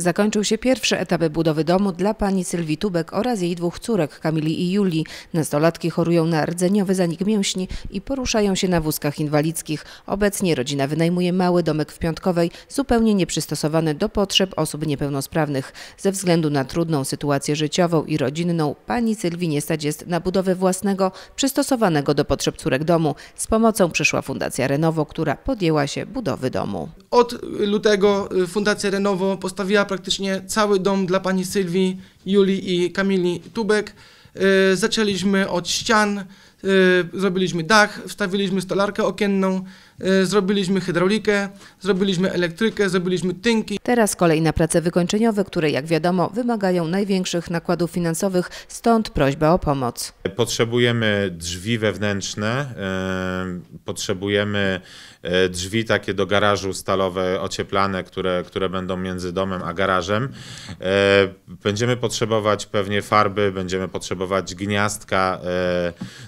Zakończył się pierwszy etap budowy domu dla pani Sylwii Tubek oraz jej dwóch córek, Kamili i Julii. Nastolatki chorują na rdzeniowy zanik mięśni i poruszają się na wózkach inwalidzkich. Obecnie rodzina wynajmuje mały domek w Piątkowej, zupełnie nieprzystosowany do potrzeb osób niepełnosprawnych. Ze względu na trudną sytuację życiową i rodzinną, pani Sylwii nie stać jest na budowę własnego, przystosowanego do potrzeb córek domu. Z pomocą przyszła Fundacja Renowo, która podjęła się budowy domu. Od lutego y, Fundacja Renowo postawiła praktycznie cały dom dla pani Sylwii, Julii i Kamili Tubek. Y, zaczęliśmy od ścian, Y, zrobiliśmy dach, wstawiliśmy stolarkę okienną, y, zrobiliśmy hydraulikę, zrobiliśmy elektrykę, zrobiliśmy tynki. Teraz kolejne prace wykończeniowe, które jak wiadomo wymagają największych nakładów finansowych, stąd prośba o pomoc. Potrzebujemy drzwi wewnętrzne, y, potrzebujemy drzwi takie do garażu stalowe, ocieplane, które, które będą między domem a garażem. Będziemy potrzebować pewnie farby, będziemy potrzebować gniazdka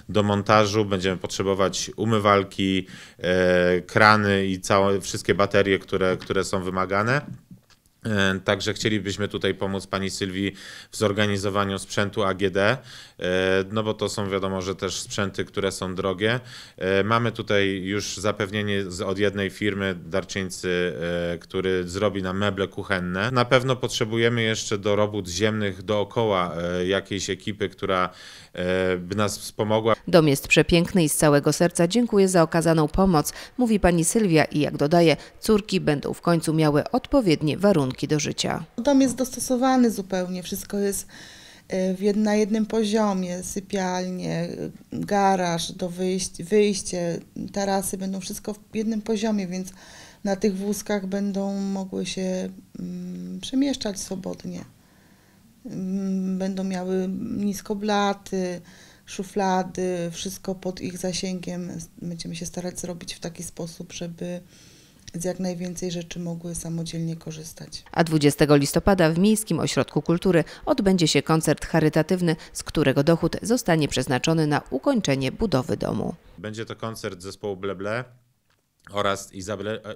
do montażu będziemy potrzebować umywalki, e, krany i całe, wszystkie baterie, które, które są wymagane. E, także chcielibyśmy tutaj pomóc pani Sylwii w zorganizowaniu sprzętu AGD, e, no bo to są wiadomo, że też sprzęty, które są drogie. Mamy tutaj już zapewnienie od jednej firmy, darczyńcy, który zrobi nam meble kuchenne. Na pewno potrzebujemy jeszcze do robót ziemnych dookoła jakiejś ekipy, która by nas wspomogła Dom jest przepiękny i z całego serca dziękuję za okazaną pomoc, mówi pani Sylwia i jak dodaje, córki będą w końcu miały odpowiednie warunki do życia. Dom jest dostosowany zupełnie, wszystko jest e, na jednym poziomie, sypialnie, garaż do wyjść, wyjście, tarasy będą wszystko w jednym poziomie, więc na tych wózkach będą mogły się mm, przemieszczać swobodnie. Mm, będą miały nisko blaty, szuflady, wszystko pod ich zasięgiem. Będziemy się starać zrobić w taki sposób, żeby z jak najwięcej rzeczy mogły samodzielnie korzystać. A 20 listopada w Miejskim Ośrodku Kultury odbędzie się koncert charytatywny, z którego dochód zostanie przeznaczony na ukończenie budowy domu. Będzie to koncert zespołu Bleble, oraz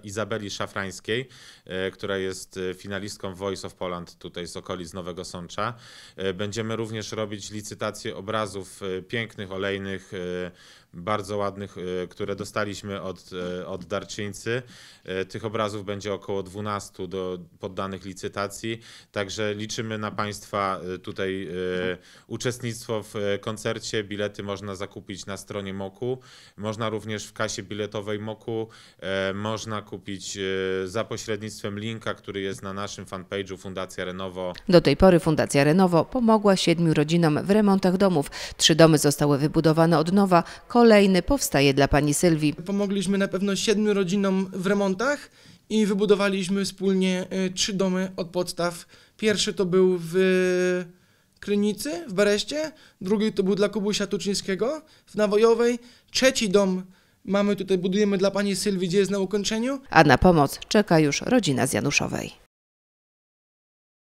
Izabeli Szafrańskiej, e, która jest e, finalistką Voice of Poland tutaj z okolic Nowego Sącza. E, będziemy również robić licytację obrazów pięknych, olejnych bardzo ładnych, e, które dostaliśmy od, e, od darczyńcy. E, tych obrazów będzie około 12 do poddanych licytacji, także liczymy na Państwa tutaj uczestnictwo w koncercie. Bilety można zakupić na stronie MOKU, można również w kasie biletowej MOKU, można kupić za pośrednictwem linka, który jest na naszym fanpage'u Fundacja Renowo. Do tej pory Fundacja Renowo pomogła siedmiu rodzinom w remontach domów. Trzy domy zostały wybudowane od nowa, kolejny powstaje dla pani Sylwii. Pomogliśmy na pewno siedmiu rodzinom w remontach i wybudowaliśmy wspólnie e, trzy domy od podstaw. Pierwszy to był w Krynicy w Bereście, drugi to był dla Kubusia Tuczyńskiego w Nawojowej, trzeci dom mamy tutaj, budujemy dla pani Sylwii, gdzie jest na ukończeniu. A na pomoc czeka już rodzina z Januszowej.